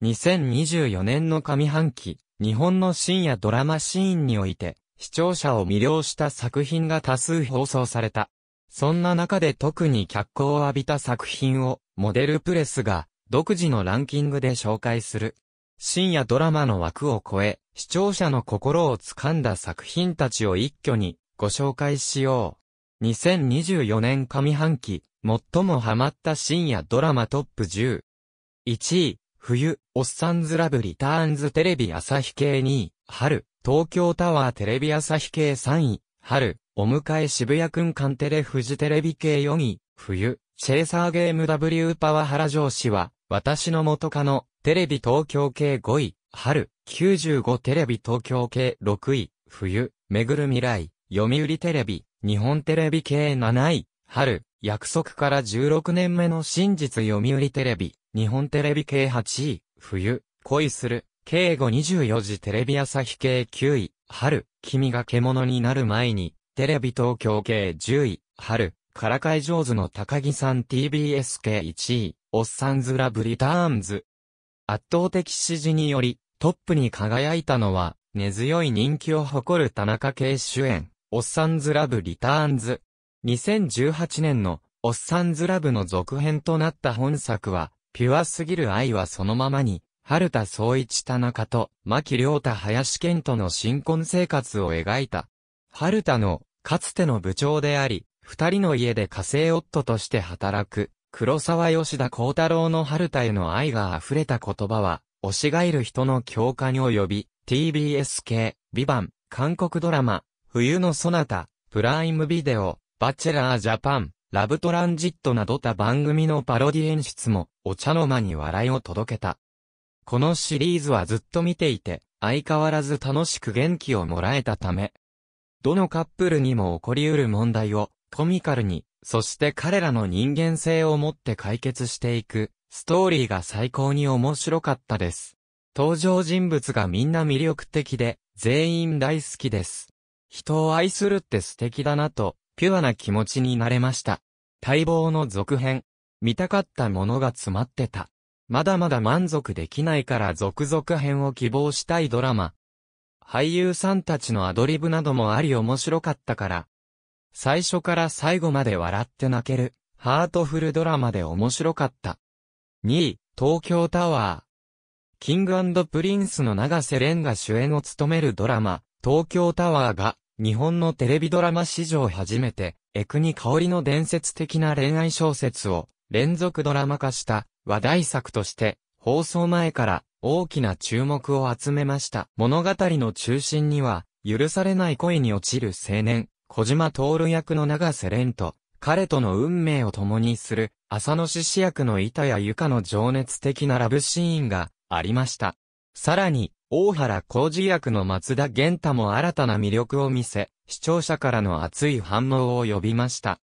2024年の上半期、日本の深夜ドラマシーンにおいて、視聴者を魅了した作品が多数放送された。そんな中で特に脚光を浴びた作品を、モデルプレスが、独自のランキングで紹介する。深夜ドラマの枠を超え、視聴者の心を掴んだ作品たちを一挙にご紹介しよう。2024年上半期、最もハマった深夜ドラマトップ10。1位、冬、オッサンズラブリターンズテレビ朝日系2位、春、東京タワーテレビ朝日系3位、春、お迎え渋谷君間テレフジテレビ系4位、冬、チェイサーゲーム W パワハラ上司は、私の元カノ、テレビ東京系5位、春、95テレビ東京系6位、冬、めぐる未来、読売テレビ、日本テレビ系7位、春、約束から16年目の真実読売テレビ、日本テレビ系8位、冬、恋する、敬語24時テレビ朝日系9位、春、君が獣になる前に、テレビ東京系10位、春、からかい上手の高木さん TBS 系1位、おっさんずラブリターンズ。圧倒的支持により、トップに輝いたのは、根強い人気を誇る田中圭主演、おっさんずラブリターンズ。2018年の、おっさんずラブの続編となった本作は、ピュアすぎる愛はそのままに、春田総一田中と、牧良太林健との新婚生活を描いた。春田の、かつての部長であり、二人の家で家政夫として働く、黒沢吉田幸太郎の春田への愛が溢れた言葉は、推しがいる人の共感を呼び、TBS 系、ビバン、韓国ドラマ、冬のそなた、プライムビデオ、バチェラージャパン、ラブトランジットなど他番組のパロディ演出も、お茶の間に笑いを届けた。このシリーズはずっと見ていて、相変わらず楽しく元気をもらえたため、どのカップルにも起こり得る問題を、コミカルに、そして彼らの人間性をもって解決していく、ストーリーが最高に面白かったです。登場人物がみんな魅力的で、全員大好きです。人を愛するって素敵だなと、ピュアな気持ちになれました。待望の続編。見たかったものが詰まってた。まだまだ満足できないから続々編を希望したいドラマ。俳優さんたちのアドリブなどもあり面白かったから。最初から最後まで笑って泣ける、ハートフルドラマで面白かった。2位、東京タワー。キングプリンスの長瀬廉が主演を務めるドラマ、東京タワーが、日本のテレビドラマ史上初めて、エクニ香りの伝説的な恋愛小説を、連続ドラマ化した話題作として、放送前から大きな注目を集めました。物語の中心には、許されない恋に落ちる青年、小島徹役の長瀬廉と、彼との運命を共にする、浅野志子役の板谷由香の情熱的なラブシーンがありました。さらに、大原浩二役の松田玄太も新たな魅力を見せ、視聴者からの熱い反応を呼びました。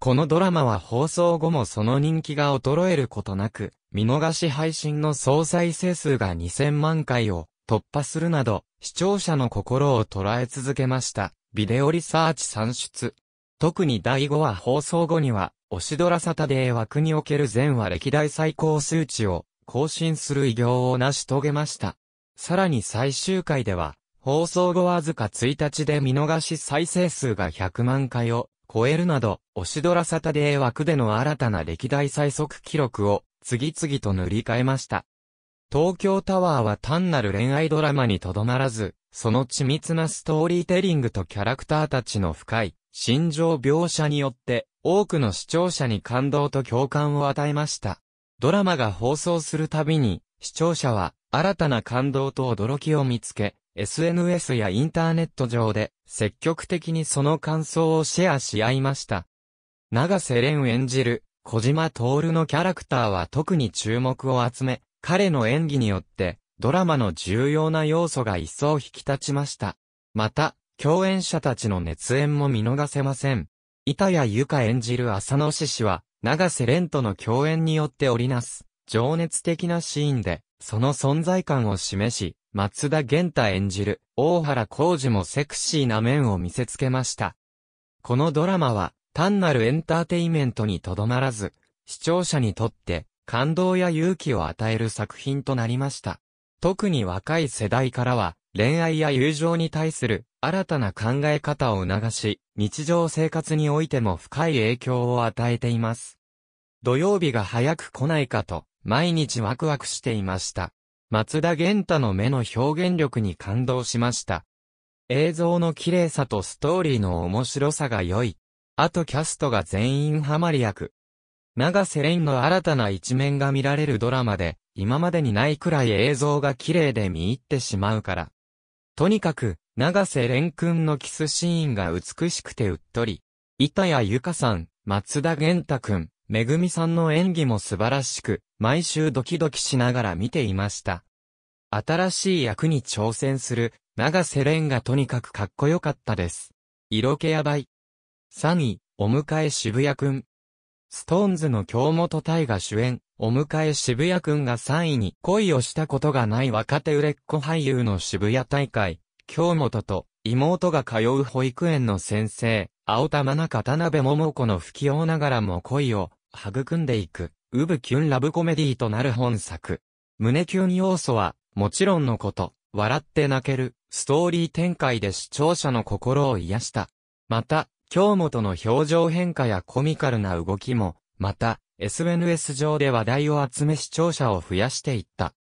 このドラマは放送後もその人気が衰えることなく、見逃し配信の総再生数が2000万回を突破するなど、視聴者の心を捉え続けました。ビデオリサーチ算出。特に第5話放送後には、オしドラサタデー枠における全話歴代最高数値を更新する偉業を成し遂げました。さらに最終回では、放送後わずか1日で見逃し再生数が100万回を超えるなど、オシドラサタデー枠での新たな歴代最速記録を次々と塗り替えました。東京タワーは単なる恋愛ドラマにとどまらず、その緻密なストーリーテリングとキャラクターたちの深い心情描写によって多くの視聴者に感動と共感を与えました。ドラマが放送するたびに視聴者は新たな感動と驚きを見つけ、SNS やインターネット上で積極的にその感想をシェアし合いました。長瀬廉演じる小島徹のキャラクターは特に注目を集め、彼の演技によってドラマの重要な要素が一層引き立ちました。また、共演者たちの熱演も見逃せません。板谷由香演じる浅野志氏は、長瀬廉との共演によって織りなす、情熱的なシーンで、その存在感を示し、松田玄太演じる、大原浩二もセクシーな面を見せつけました。このドラマは、単なるエンターテイメントにとどまらず、視聴者にとって、感動や勇気を与える作品となりました。特に若い世代からは、恋愛や友情に対する新たな考え方を促し、日常生活においても深い影響を与えています。土曜日が早く来ないかと、毎日ワクワクしていました。松田玄太の目の表現力に感動しました。映像の綺麗さとストーリーの面白さが良い。あとキャストが全員ハマり役。長瀬廉の新たな一面が見られるドラマで、今までにないくらい映像が綺麗で見入ってしまうから。とにかく、長瀬廉くんのキスシーンが美しくてうっとり。板谷由香さん、松田玄太くん、めぐみさんの演技も素晴らしく、毎週ドキドキしながら見ていました。新しい役に挑戦する、長瀬廉がとにかくかっこよかったです。色気やばい。3位、お迎え渋谷くん。ストーンズの京本大が主演、お迎え渋谷くんが3位に恋をしたことがない若手売れっ子俳優の渋谷大会、京本と妹が通う保育園の先生、青玉中田辺桃子の不器用ながらも恋を育んでいく、ウブキュンラブコメディとなる本作。胸キュン要素は、もちろんのこと、笑って泣ける、ストーリー展開で視聴者の心を癒した。また、京本の表情変化やコミカルな動きも、また、SNS 上で話題を集め視聴者を増やしていった。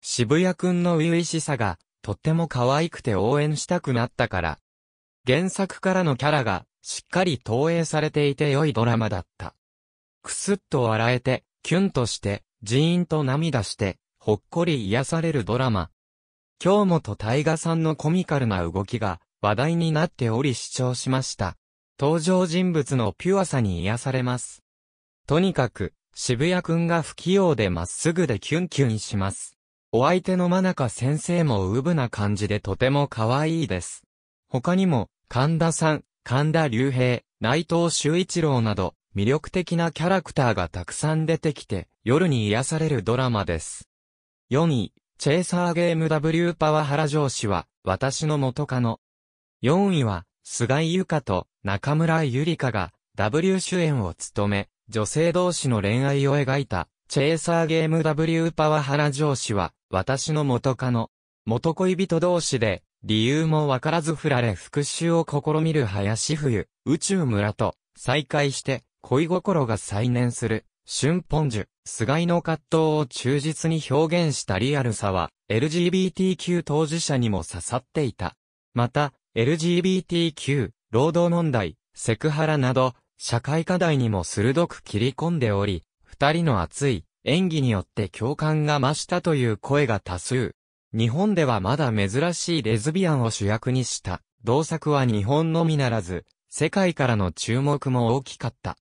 渋谷くんの初々しさが、とっても可愛くて応援したくなったから。原作からのキャラが、しっかり投影されていて良いドラマだった。くすっと笑えて、キュンとして、ジーンと涙して、ほっこり癒されるドラマ。京本大河さんのコミカルな動きが話題になっており視聴しました。登場人物のピュアさに癒されます。とにかく、渋谷くんが不器用でまっすぐでキュンキュンします。お相手の真中先生もウブな感じでとても可愛いです。他にも、神田さん、神田隆平、内藤修一郎など、魅力的なキャラクターがたくさん出てきて、夜に癒されるドラマです。4位、チェイサーゲーム W パワハラ上司は、私の元カノ。4位は、菅井ゆかと中村ゆりかが W 主演を務め、女性同士の恋愛を描いた、チェイサーゲーム W パワハラ上司は、私の元カノ。元恋人同士で、理由もわからず振られ復讐を試みる林冬、宇宙村と、再会して、恋心が再燃する、春本樹、菅井の葛藤を忠実に表現したリアルさは、LGBTQ 当事者にも刺さっていた。また、LGBTQ、労働問題、セクハラなど、社会課題にも鋭く切り込んでおり、二人の熱い演技によって共感が増したという声が多数。日本ではまだ珍しいレズビアンを主役にした、同作は日本のみならず、世界からの注目も大きかった。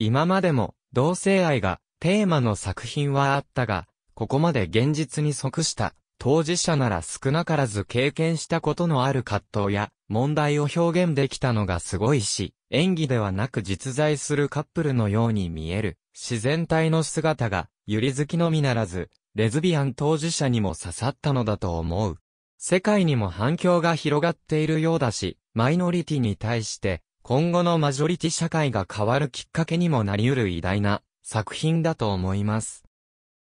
今までも同性愛がテーマの作品はあったが、ここまで現実に即した当事者なら少なからず経験したことのある葛藤や問題を表現できたのがすごいし、演技ではなく実在するカップルのように見える自然体の姿がゆり好きのみならず、レズビアン当事者にも刺さったのだと思う。世界にも反響が広がっているようだし、マイノリティに対して、今後のマジョリティ社会が変わるきっかけにもなり得る偉大な作品だと思います。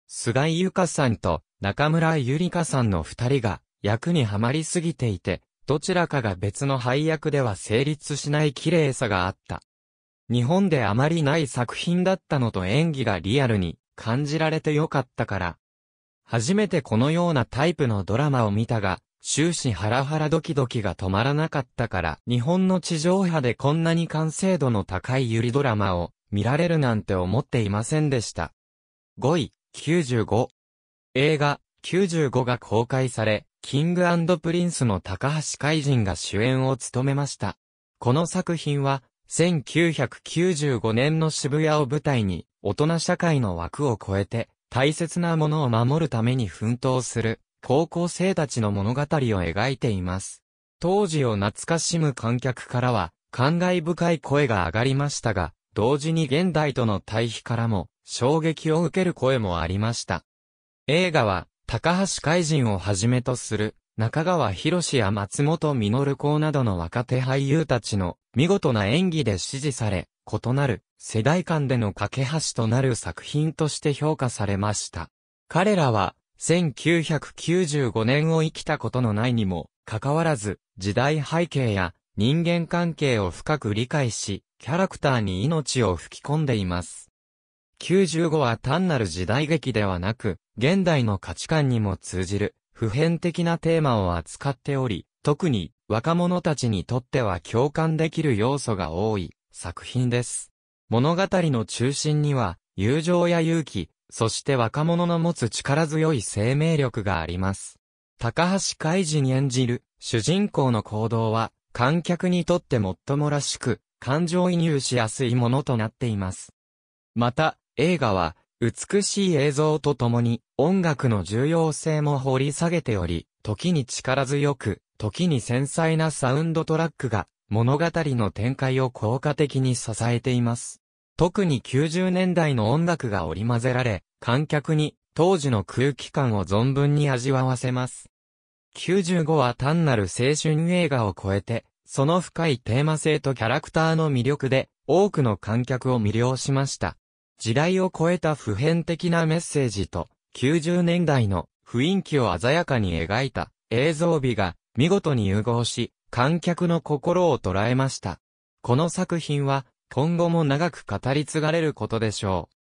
菅井ゆかさんと中村ゆりかさんの二人が役にはまりすぎていて、どちらかが別の配役では成立しない綺麗さがあった。日本であまりない作品だったのと演技がリアルに感じられてよかったから。初めてこのようなタイプのドラマを見たが、終始ハラハラドキドキが止まらなかったから、日本の地上波でこんなに完成度の高いユリドラマを見られるなんて思っていませんでした。5位、95。映画、95が公開され、キングプリンスの高橋海人が主演を務めました。この作品は、1995年の渋谷を舞台に、大人社会の枠を超えて、大切なものを守るために奮闘する、高校生たちの物語を描いています。当時を懐かしむ観客からは、感慨深い声が上がりましたが、同時に現代との対比からも、衝撃を受ける声もありました。映画は、高橋海人をはじめとする、中川博士や松本実子などの若手俳優たちの見事な演技で支持され、異なる世代間での架け橋となる作品として評価されました。彼らは1995年を生きたことのないにも、かかわらず、時代背景や人間関係を深く理解し、キャラクターに命を吹き込んでいます。95は単なる時代劇ではなく、現代の価値観にも通じる、普遍的なテーマを扱っており、特に若者たちにとっては共感できる要素が多い作品です。物語の中心には、友情や勇気、そして若者の持つ力強い生命力があります。高橋海二に演じる主人公の行動は観客にとって最もらしく感情移入しやすいものとなっています。また映画は美しい映像とともに音楽の重要性も掘り下げており、時に力強く、時に繊細なサウンドトラックが物語の展開を効果的に支えています。特に90年代の音楽が織り混ぜられ、観客に当時の空気感を存分に味わわせます。95は単なる青春映画を超えて、その深いテーマ性とキャラクターの魅力で多くの観客を魅了しました。時代を超えた普遍的なメッセージと90年代の雰囲気を鮮やかに描いた映像美が見事に融合し観客の心を捉えました。この作品は今後も長く語り継がれることでしょう。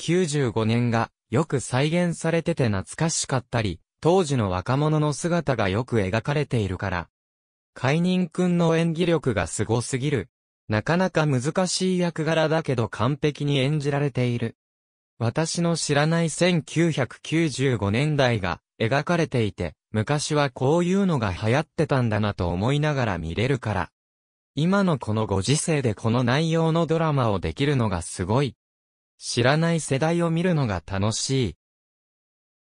95年がよく再現されてて懐かしかったり、当時の若者の姿がよく描かれているから。海人くんの演技力が凄すぎる。なかなか難しい役柄だけど完璧に演じられている。私の知らない1995年代が描かれていて、昔はこういうのが流行ってたんだなと思いながら見れるから。今のこのご時世でこの内容のドラマをできるのがすごい。知らない世代を見るのが楽しい。